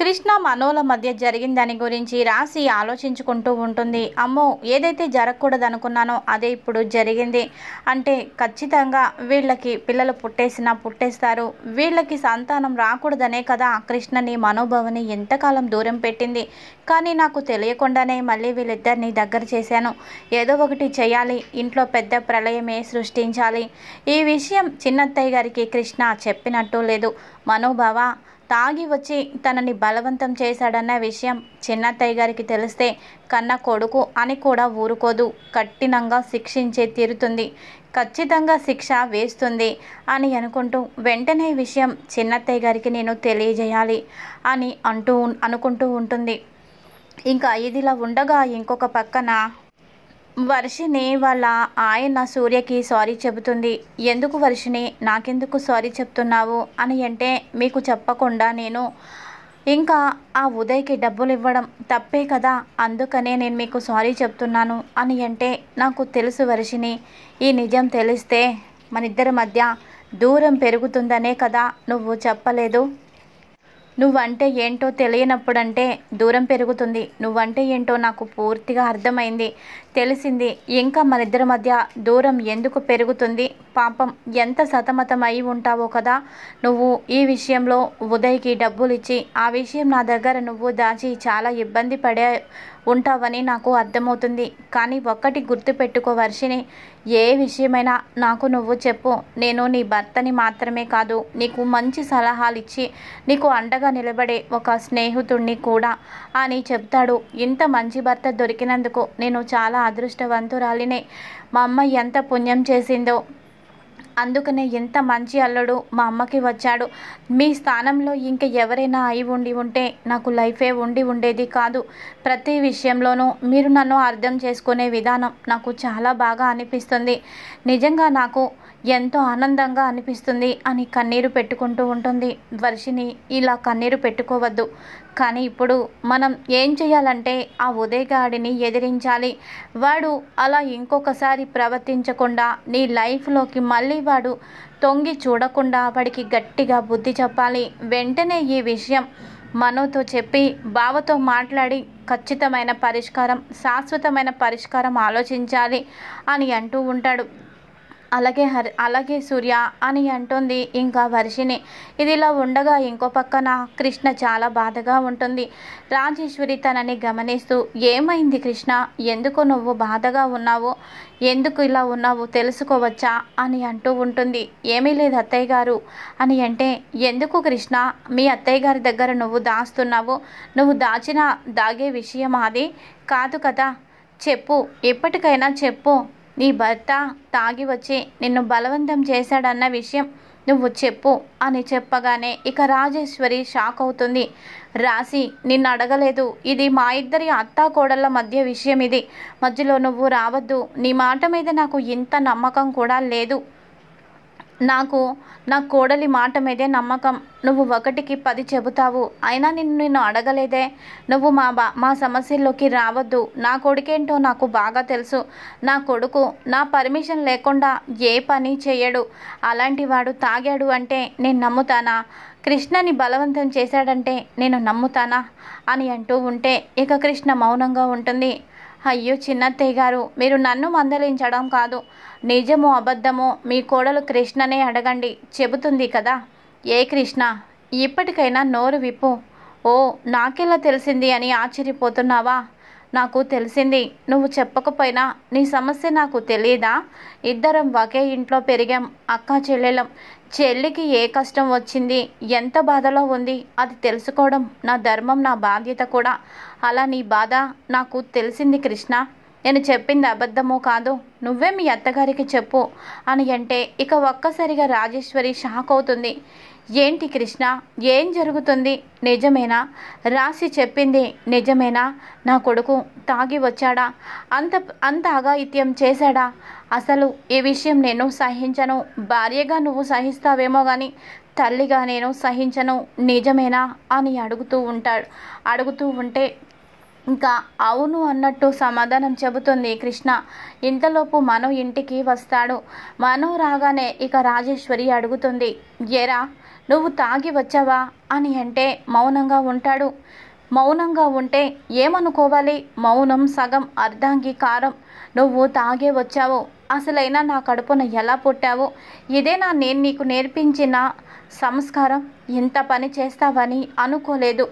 కృష్ణ మనోల మధ్య జరిగిన దాని గురించి రాసి ఆలోచించుకుంటూ ఉంటుంది అమ్మో ఏదైతే జరగకూడదు అనుకున్నానో అదే ఇప్పుడు జరిగింది అంటే ఖచ్చితంగా వీళ్ళకి పిల్లలు పుట్టేసినా పుట్టేస్తారు వీళ్ళకి సంతానం రాకూడదనే కదా కృష్ణని మనోభవని ఎంతకాలం దూరం పెట్టింది కానీ నాకు తెలియకుండానే మళ్ళీ వీళ్ళిద్దరిని దగ్గర చేశాను ఏదో ఒకటి చేయాలి ఇంట్లో పెద్ద ప్రళయమే సృష్టించాలి ఈ విషయం చిన్నత్తయ్య గారికి కృష్ణ చెప్పినట్టు లేదు మనోభవ తాగి వచ్చి తనని బలవంతం చేశాడన్న విషయం చిన్నత్తయ్య గారికి తెలిస్తే కన్న కొడుకు అని కూడా ఊరుకోదు కఠినంగా శిక్షించే తీరుతుంది ఖచ్చితంగా శిక్ష వేస్తుంది అని అనుకుంటూ వెంటనే విషయం చిన్నత్తయ్య గారికి నేను తెలియజేయాలి అని అంటూ అనుకుంటూ ఉంటుంది ఇంకా ఇదిలా ఉండగా ఇంకొక పక్కన వర్షిని వాళ్ళ ఆయన సూర్యకి సారీ చెబుతుంది ఎందుకు వర్షిని నాకెందుకు సారీ చెప్తున్నావు అని అంటే మీకు చెప్పకుండా నేను ఇంకా ఆ ఉదయ్కి డబ్బులు ఇవ్వడం తప్పే కదా అందుకనే నేను మీకు సారీ చెప్తున్నాను అని అంటే నాకు తెలుసు వర్షిని ఈ నిజం తెలిస్తే మనిద్దరి మధ్య దూరం పెరుగుతుందనే కదా నువ్వు చెప్పలేదు నువ్వంటే ఏంటో తెలియనప్పుడంటే దూరం పెరుగుతుంది నువ్వంటే ఏంటో నాకు పూర్తిగా అర్థమైంది తెలిసింది ఇంకా మన ఇద్దరి మధ్య దూరం ఎందుకు పెరుగుతుంది పాపం ఎంత సతమతం అయి ఉంటావో కదా నువ్వు ఈ విషయంలో ఉదయ్కి డబ్బులు ఇచ్చి ఆ విషయం నా దగ్గర నువ్వు దాచి చాలా ఇబ్బంది పడే ఉంటావని నాకు అర్థమవుతుంది కానీ ఒక్కటి గుర్తుపెట్టుకో వర్షిని ఏ విషయమైనా నాకు నువ్వు చెప్పు నేను నీ భర్తని మాత్రమే కాదు నీకు మంచి సలహాలు ఇచ్చి నీకు అండగా నిలబడే ఒక స్నేహితుణ్ణి కూడా అని చెప్తాడు ఇంత మంచి భర్త దొరికినందుకు నేను చాలా అదృష్టవంతురాలినే మా అమ్మ ఎంత పుణ్యం చేసిందో అందుకనే ఎంత మంచి అల్లుడు మా అమ్మకి వచ్చాడు మీ స్థానంలో ఇంక ఎవరైనా అయి ఉండి ఉంటే నాకు లైఫే ఉండి ఉండేది కాదు ప్రతి విషయంలోనూ మీరు నన్ను అర్థం చేసుకునే విధానం నాకు చాలా బాగా అనిపిస్తుంది నిజంగా నాకు ఎంతో ఆనందంగా అనిపిస్తుంది అని కన్నీరు పెట్టుకుంటూ ఉంటుంది వర్షిని ఇలా కన్నీరు పెట్టుకోవద్దు కానీ ఇప్పుడు మనం ఏం చేయాలంటే ఆ ఉదయగాడిని ఎదిరించాలి వాడు అలా ఇంకొకసారి ప్రవర్తించకుండా నీ లైఫ్లోకి మళ్ళీ వాడు తొంగి చూడకుండా వాడికి గట్టిగా బుద్ధి చెప్పాలి వెంటనే ఈ విషయం మనోతో చెప్పి బావతో మాట్లాడి ఖచ్చితమైన పరిష్కారం శాశ్వతమైన పరిష్కారం ఆలోచించాలి అని అంటూ ఉంటాడు అలాగే హరి అలాగే సూర్య అని అంటుంది ఇంకా వర్షిని ఇదిలా ఉండగా ఇంకో పక్కన కృష్ణ చాలా బాధగా ఉంటుంది రాజేశ్వరి తనని గమనిస్తూ ఏమైంది కృష్ణ ఎందుకు నువ్వు బాధగా ఉన్నావు ఎందుకు ఇలా ఉన్నావు తెలుసుకోవచ్చా అని అంటూ ఉంటుంది ఏమీ లేదు అత్తయ్య గారు అని అంటే ఎందుకు కృష్ణ మీ అత్తయ్య గారి దగ్గర నువ్వు దాస్తున్నావు నువ్వు దాచిన దాగే విషయం అది కాదు కదా చెప్పు ఎప్పటికైనా చెప్పు నీ భర్త తాగి వచ్చి నిన్ను బలవంతం చేశాడన్న విషయం నువ్వు చెప్పు అని చెప్పగానే ఇక రాజేశ్వరి షాక్ అవుతుంది రాసి నిన్ను అడగలేదు ఇది మా ఇద్దరి అత్తా కోడళ్ళ మధ్య విషయం ఇది మధ్యలో నువ్వు రావద్దు నీ మాట మీద నాకు ఇంత నమ్మకం కూడా లేదు నాకు నా కోడలి మాట మీదే నమ్మకం నువ్వు ఒకటికి పది చెబుతావు అయినా నిన్ను నిన్ను అడగలేదే నువ్వు మా బా మా సమస్యల్లోకి రావద్దు నా కొడుకేంటో నాకు బాగా తెలుసు నా కొడుకు నా పర్మిషన్ లేకుండా ఏ పని చేయడు అలాంటి వాడు తాగాడు అంటే నేను నమ్ముతానా కృష్ణని బలవంతం చేశాడంటే నేను నమ్ముతానా అని అంటూ ఉంటే ఇక కృష్ణ మౌనంగా ఉంటుంది అయ్యో చిన్నత్తయ్య గారు మీరు నన్ను మందలించడం కాదు నిజము అబద్ధము మీ కోడలు కృష్ణనే అడగండి చెబుతుంది కదా ఏ కృష్ణ ఇప్పటికైనా నోరు విప్పు ఓ నాకెలా తెలిసింది అని ఆశ్చర్యపోతున్నావా నాకు తెలిసింది నువ్వు చెప్పకపోయినా నీ సమస్య నాకు తెలియదా ఇద్దరం ఒకే ఇంట్లో పెరిగాం అక్క చెల్లెలం చెల్లికి ఏ కష్టం వచ్చింది ఎంత బాధలో ఉంది అది తెలుసుకోవడం నా ధర్మం నా బాధ్యత కూడా అలా నీ బాధ నాకు తెలిసింది కృష్ణ నేను చెప్పింది అబద్ధమో కాదు నువ్వే మీ అత్తగారికి చెప్పు అని అంటే ఇక ఒక్కసారిగా రాజేశ్వరి షాక్ అవుతుంది ఏంటి కృష్ణ ఏం జరుగుతుంది నిజమేనా రాసి చెప్పింది నిజమేనా నా కొడుకు తాగి వచ్చాడా అంత అంత అఘాయిత్యం చేశాడా అసలు ఈ విషయం నేను సహించను భార్యగా నువ్వు సహిస్తావేమో కానీ తల్లిగా నేను సహించను నిజమేనా అని అడుగుతూ ఉంటాడు అడుగుతూ ఉంటే ఇంకా అవును అన్నట్టు సమాధానం చెబుతుంది కృష్ణ ఇంతలోపు మనో ఇంటికి వస్తాడు మనో రాగానే ఇక రాజేశ్వరి అడుగుతుంది ఎరా నువ్వు తాగి వచ్చావా అని అంటే మౌనంగా ఉంటాడు మౌనంగా ఉంటే ఏమనుకోవాలి మౌనం సగం అర్ధాంగీకారం నువ్వు తాగే వచ్చావు అసలైనా నా కడుపున ఎలా పుట్టావు ఇదేనా నేను నీకు నేర్పించిన సంస్కారం ఇంత పని చేస్తావని అనుకోలేదు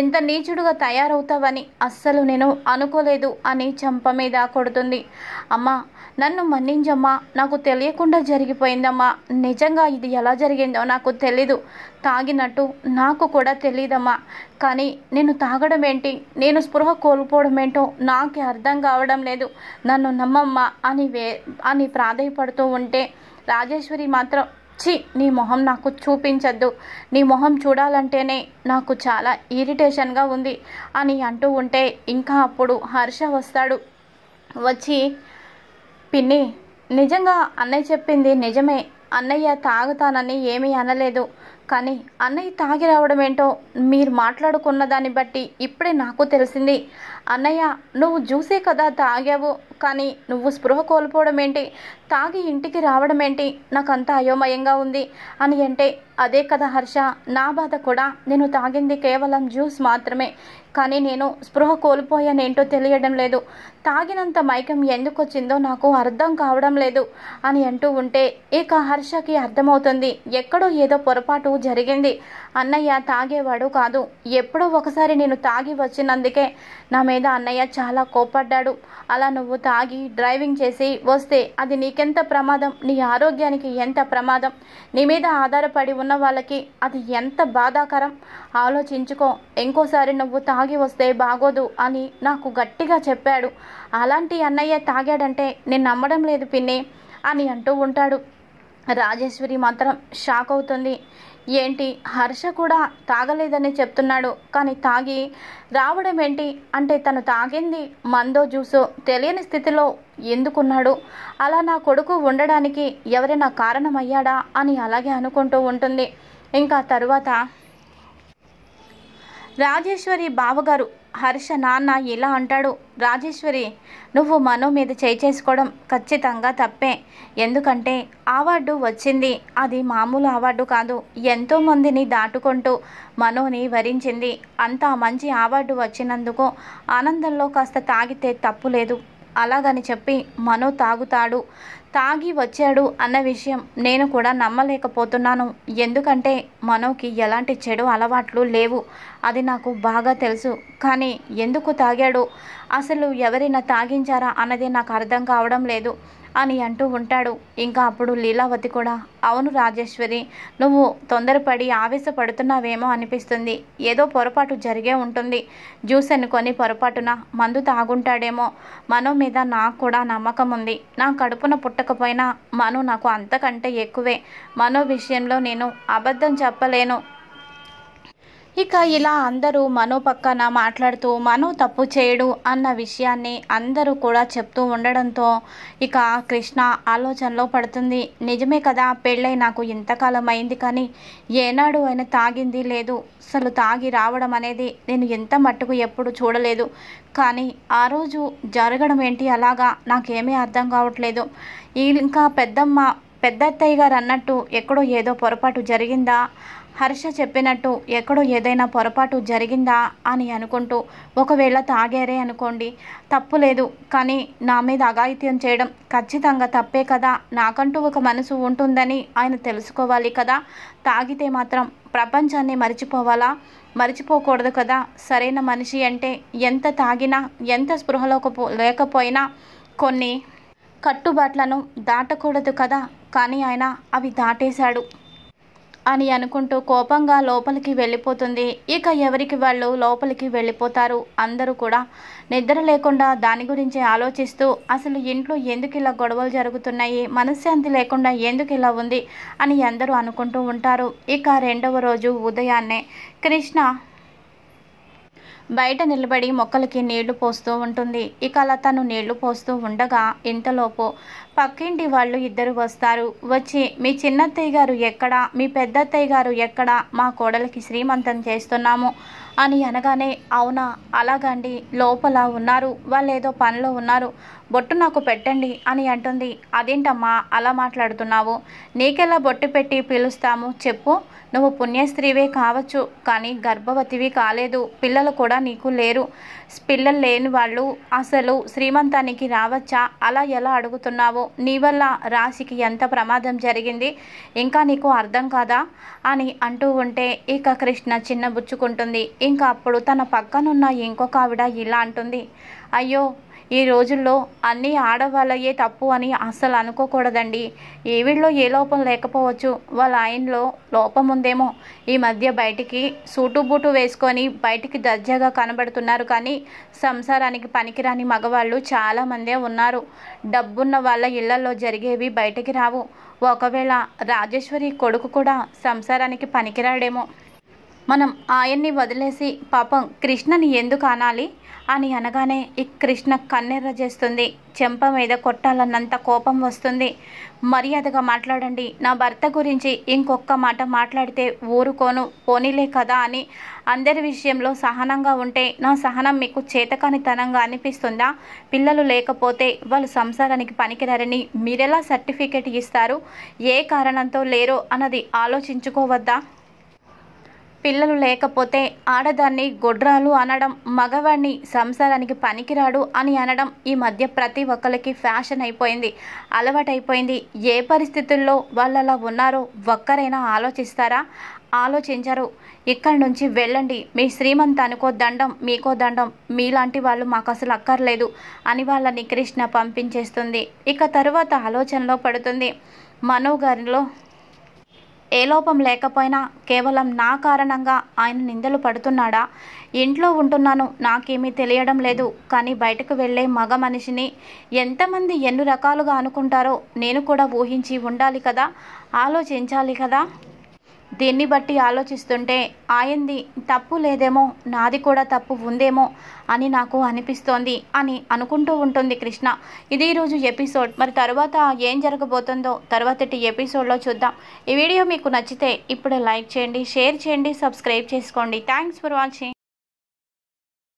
ఎంత నీచుడుగా తయారవుతావని అస్సలు నేను అనుకోలేదు అని చంప మీద కొడుతుంది అమ్మా నన్ను మన్నించమ్మా నాకు తెలియకుండా జరిగిపోయిందమ్మా నిజంగా ఇది ఎలా జరిగిందో నాకు తెలీదు తాగినట్టు నాకు కూడా తెలియదమ్మా కానీ నేను తాగడం ఏంటి నేను స్పృహ కోల్పోవడం ఏంటో నాకే అర్థం కావడం లేదు నన్ను నమ్మమ్మా అని వే అని ప్రాధాయపడుతూ ఉంటే రాజేశ్వరి మాత్రం చి నీ మొహం నాకు చూపించద్దు నీ మొహం చూడాలంటేనే నాకు చాలా ఇరిటేషన్గా ఉంది అని అంటూ ఉంటే ఇంకా అప్పుడు హర్ష వస్తాడు వచ్చి పిన్ని నిజంగా అన్నయ్య చెప్పింది నిజమే అన్నయ్య తాగుతానని ఏమీ అనలేదు కానీ అన్నయ్య తాగి రావడం ఏంటో మీరు మాట్లాడుకున్న దాన్ని బట్టి ఇప్పుడే నాకు తెలిసింది అన్నయ్య నువ్వు జ్యూసే కదా తాగావు కానీ నువ్వు స్పృహ కోల్పోవడం ఏంటి తాగి ఇంటికి రావడం ఏంటి నాకంతా అయోమయంగా ఉంది అని అంటే అదే కదా హర్ష నా బాధ కూడా నేను తాగింది కేవలం జ్యూస్ మాత్రమే కానీ నేను స్పృహ కోల్పోయానేంటో తెలియడం లేదు తాగినంత మైకం ఎందుకు వచ్చిందో నాకు అర్థం కావడం లేదు అని అంటూ ఉంటే ఇక హర్షకి అర్థమవుతుంది ఎక్కడో ఏదో పొరపాటు జరిగింది అన్నయ్య తాగేవాడు కాదు ఎప్పుడో ఒకసారి నేను తాగి వచ్చినందుకే నా మీద అన్నయ్య చాలా కోపడ్డాడు అలా నువ్వు తాగి డ్రైవింగ్ చేసి వస్తే అది నీకెంత ప్రమాదం నీ ఆరోగ్యానికి ఎంత ప్రమాదం నీ మీద ఆధారపడి ఉన్న ఉన్న వాళ్ళకి అది ఎంత బాధాకరం ఆలోచించుకో ఇంకోసారి నువ్వు తాగి వస్తే బాగోదు అని నాకు గట్టిగా చెప్పాడు అలాంటి అన్నయ్య తాగాడంటే నేను నమ్మడం లేదు పిన్ని అని అంటూ ఉంటాడు రాజేశ్వరి మాత్రం షాక్ అవుతుంది ఏంటి హర్ష కూడా తాగలేదని చెప్తున్నాడు కానీ తాగి రావడం ఏంటి అంటే తను తాగింది మందో జ్యూసో తెలియని స్థితిలో ఎందుకున్నాడు అలా నా కొడుకు ఉండడానికి ఎవరైనా కారణమయ్యాడా అని అలాగే అనుకుంటూ ఉంటుంది ఇంకా తరువాత రాజేశ్వరి బావగారు హర్ష నాన్న ఇలా అంటాడు రాజేశ్వరి నువ్వు మనో మీద చేసుకోవడం ఖచ్చితంగా తప్పే ఎందుకంటే అవార్డు వచ్చింది అది మామూలు అవార్డు కాదు ఎంతోమందిని దాటుకుంటూ మనోని వరించింది అంత మంచి అవార్డు వచ్చినందుకు ఆనందంలో కాస్త తాగితే తప్పు లేదు అలాగని చెప్పి మనో తాగుతాడు తాగి వచ్చాడు అన్న విషయం నేను కూడా నమ్మలేకపోతున్నాను ఎందుకంటే మనోకి ఎలాంటి చెడు అలవాట్లు లేవు అది నాకు బాగా తెలుసు కానీ ఎందుకు తాగాడు అసలు ఎవరైనా తాగించారా అన్నది నాకు అర్థం కావడం లేదు అని అంటూ ఉంటాడు ఇంకా అప్పుడు లీలావతి కూడా అవును రాజేశ్వరి నువ్వు తొందరపడి ఆవేశపడుతున్నావేమో అనిపిస్తుంది ఏదో పొరపాటు జరిగే ఉంటుంది జ్యూస్ అనుకొని పొరపాటున మందు తాగుంటాడేమో మనో మీద నాకు కూడా నమ్మకం ఉంది నా కడుపున పుట్టకపోయినా మను నాకు అంతకంటే ఎక్కువే మనో విషయంలో నేను అబద్ధం చెప్పలేను ఇక ఇలా అందరూ మనో పక్కన మాట్లాడుతూ మనో తప్పు చేయడు అన్న విషయాన్ని అందరూ కూడా చెప్తూ ఉండడంతో ఇక కృష్ణ ఆలోచనలో పడుతుంది నిజమే కదా పెళ్ళై నాకు ఇంతకాలం అయింది కానీ ఏనాడు ఆయన తాగింది లేదు అసలు తాగి రావడం అనేది నేను ఎంత మట్టుకు ఎప్పుడు చూడలేదు కానీ ఆ రోజు జరగడం ఏంటి అలాగా నాకేమీ అర్థం కావట్లేదు ఇంకా పెద్దమ్మ పెద్ద అత్తయ్య గారు అన్నట్టు ఎక్కడో ఏదో పొరపాటు జరిగిందా హర్ష చెప్పినట్టు ఎక్కడో ఏదైనా పొరపాటు జరిగిందా అని అనుకుంటూ ఒకవేళ తాగారే అనుకోండి తప్పు లేదు కానీ నా మీద అఘాయిత్యం చేయడం ఖచ్చితంగా తప్పే కదా నాకంటూ ఒక మనసు ఉంటుందని ఆయన తెలుసుకోవాలి కదా తాగితే మాత్రం ప్రపంచాన్ని మర్చిపోవాలా మర్చిపోకూడదు కదా సరైన మనిషి అంటే ఎంత తాగినా ఎంత స్పృహలోకి లేకపోయినా కొన్ని కట్టుబాట్లను దాటకూడదు కదా కానీ ఆయన అవి దాటేశాడు అని అనుకుంటూ కోపంగా లోపలికి వెళ్ళిపోతుంది ఇక ఎవరికి వాళ్ళు లోపలికి వెళ్ళిపోతారు అందరూ కూడా నిద్ర లేకుండా దాని గురించి ఆలోచిస్తూ అసలు ఇంట్లో ఎందుకు ఇలా గొడవలు జరుగుతున్నాయి మనశ్శాంతి లేకుండా ఎందుకు ఇలా ఉంది అని అందరూ అనుకుంటూ ఉంటారు ఇక రెండవ రోజు ఉదయాన్నే కృష్ణ బయట నిలబడి మొక్కలకి నీళ్లు పోస్తూ ఉంటుంది ఇక అలా తను నీళ్లు పోస్తూ ఉండగా ఇంతలోపు పక్కింటి వాళ్ళు ఇద్దరు వస్తారు వచ్చి మీ చిన్నత్తయ్య గారు ఎక్కడా మీ పెద్దత్తయ్య గారు ఎక్కడా మా కోడలికి శ్రీమంతం చేస్తున్నాము అని అనగానే అవునా అలాగండి లోపల ఉన్నారు వాళ్ళేదో పనిలో ఉన్నారు బొట్టు నాకు పెట్టండి అని అంటుంది అదేంటమ్మా అలా మాట్లాడుతున్నావు నీకెలా బొట్టు పెట్టి పిలుస్తాము చెప్పు నువ్వు పుణ్యస్త్రీవే కావచ్చు కానీ గర్భవతివి కాలేదు పిల్లలు కూడా నీకు లేరు పిల్లలు లేని వాళ్ళు అసలు శ్రీమంతానికి రావచ్చా అలా ఎలా అడుగుతున్నావు నీ వల్ల రాశికి ఎంత ప్రమాదం జరిగింది ఇంకా నీకు అర్థం కాదా అని అంటూ ఉంటే ఇక కృష్ణ చిన్న బుచ్చుకుంటుంది ఇంకా అప్పుడు తన పక్కనున్న ఇంకొక ఆవిడ ఇలా అంటుంది అయ్యో ఈ రోజుల్లో అన్నీ ఆడవాళ్ళయ్యే తప్పు అని అస్సలు అనుకోకూడదండి వీళ్ళో ఏ లోపం లేకపోవచ్చు వాళ్ళ ఆయనలో లోపం ఉందేమో ఈ మధ్య బయటికి సూటు బూటు వేసుకొని బయటికి దర్జాగా కనబడుతున్నారు కానీ సంసారానికి పనికిరాని మగవాళ్ళు చాలామందే ఉన్నారు డబ్బున్న వాళ్ళ ఇళ్లలో జరిగేవి బయటికి రావు ఒకవేళ రాజేశ్వరి కొడుకు కూడా సంసారానికి పనికిరాడేమో మనం ఆయన్ని వదిలేసి పాపం కృష్ణని ఎందుకు అనాలి అని అనగానే ఈ కృష్ణ కన్నెర్ర చేస్తుంది చెంప మీద కొట్టాలన్నంత కోపం వస్తుంది మర్యాదగా మాట్లాడండి నా భర్త గురించి ఇంకొక మాట మాట్లాడితే ఊరుకోను పోనీలే కదా అని అందరి విషయంలో సహనంగా ఉంటే నా సహనం మీకు చేతకానితనంగా అనిపిస్తుందా పిల్లలు లేకపోతే వాళ్ళు సంసారానికి పనికిరారని మీరెలా సర్టిఫికేట్ ఇస్తారు ఏ కారణంతో లేరో అన్నది ఆలోచించుకోవద్దా పిల్లలు లేకపోతే ఆడదాన్ని గొడ్రాలు అనడం మగవాడిని సంసారానికి పనికిరాడు అని అనడం ఈ మధ్య ప్రతి ఒక్కరికి ఫ్యాషన్ అయిపోయింది అలవాటైపోయింది ఏ పరిస్థితుల్లో వాళ్ళు అలా ఉన్నారో ఒక్కరైనా ఆలోచిస్తారా ఆలోచించరు ఇక్కడి నుంచి వెళ్ళండి మీ అనుకో దండం మీకో దండం మీలాంటి వాళ్ళు మాకు అసలు అక్కర్లేదు అని వాళ్ళని కృష్ణ పంపించేస్తుంది ఇక తరువాత ఆలోచనలో పడుతుంది మనో గారిలో ఏ లోపం లేకపోయినా కేవలం నా కారణంగా ఆయన నిందలు పడుతున్నాడా ఇంట్లో ఉంటున్నాను నాకేమీ తెలియడం లేదు కానీ బయటకు వెళ్ళే మగ మనిషిని ఎంతమంది ఎన్ని రకాలుగా అనుకుంటారో నేను కూడా ఊహించి ఉండాలి కదా ఆలోచించాలి కదా దీన్ని బట్టి ఆలోచిస్తుంటే ఆయంది తప్పు లేదేమో నాది కూడా తప్పు ఉందేమో అని నాకు అనిపిస్తోంది అని అనుకుంటూ ఉంటుంది కృష్ణ ఇది ఈరోజు ఎపిసోడ్ మరి తర్వాత ఏం జరగబోతుందో తర్వాతటి ఎపిసోడ్లో చూద్దాం ఈ వీడియో మీకు నచ్చితే ఇప్పుడే లైక్ చేయండి షేర్ చేయండి సబ్స్క్రైబ్ చేసుకోండి థ్యాంక్స్ ఫర్ వాచింగ్